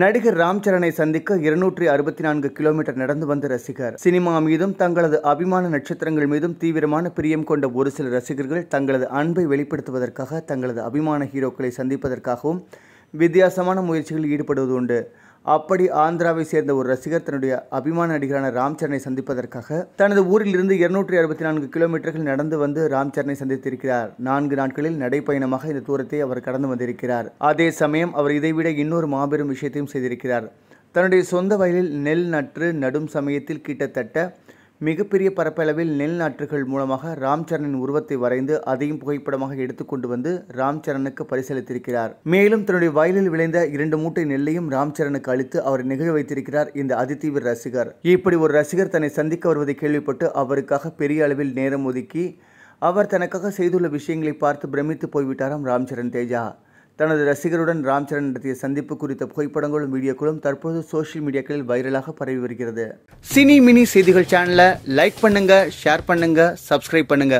நடிகர் ராம் சரணை சந்திக்க இருநூற்றி அறுபத்தி நான்கு கிலோமீட்டர் நடந்து வந்த ரசிகர் சினிமா மீதும் தங்களது அபிமான நட்சத்திரங்கள் மீதும் தீவிரமான பிரியம் கொண்ட ஒரு சில ரசிகர்கள் தங்களது அன்பை வெளிப்படுத்துவதற்காக தங்களது அபிமான ஹீரோக்களை சந்திப்பதற்காகவும் வித்தியாசமான முயற்சிகளில் ஈடுபடுவது உண்டு அப்படி ஆந்திராவை சேர்ந்த ஒரு ரசிகர் தன்னுடைய அபிமான நடிகரான ராம் சரணை சந்திப்பதற்காக தனது ஊரிலிருந்து இருநூற்றி அறுபத்தி நான்கு கிலோமீட்டர்கள் நடந்து வந்து ராம் சரணை சந்தித்திருக்கிறார் நான்கு நாட்களில் நடைப்பயணமாக இந்த தூரத்தை அவர் கடந்து வந்திருக்கிறார் அதே சமயம் அவர் இதைவிட இன்னொரு மாபெரும் விஷயத்தையும் செய்திருக்கிறார் தன்னுடைய சொந்த வயலில் நெல் நற்று நடும் சமயத்தில் கிட்டத்தட்ட மிகப்பெரிய பரப்பளவில் நெல் நாற்றுகள் மூலமாக ராம் சரணின் உருவத்தை வரைந்து அதையும் புகைப்படமாக எடுத்துக்கொண்டு வந்து ராம் சரணுக்கு பரிசளித்திருக்கிறார் மேலும் தன்னுடைய வயலில் விளைந்த இரண்டு மூட்டை நெல்லையும் ராம் சரணுக்கு அளித்து அவர் நிகழ வைத்திருக்கிறார் இந்த அதிதீவிர ரசிகர் இப்படி ஒரு ரசிகர் தன்னை சந்திக்க வருவதை கேள்விப்பட்டு அவருக்காக பெரிய அளவில் நேரம் ஒதுக்கி அவர் தனக்காக செய்துள்ள விஷயங்களை பார்த்து பிரமித்து போய்விட்டாராம் ராம்சரண் தேஜா தனது ரசிகருடன் ராம் சரண் நடத்திய சந்திப்பு குறித்த புகைப்படங்களும் வீடியோக்களும் தற்போது சோஷியல் மீடியாக்களில் வைரலாக பரவி வருகிறது சினி மினி செய்திகள் சேனலை லைக் பண்ணுங்க ஷேர் பண்ணுங்க சப்ஸ்கிரைப் பண்ணுங்க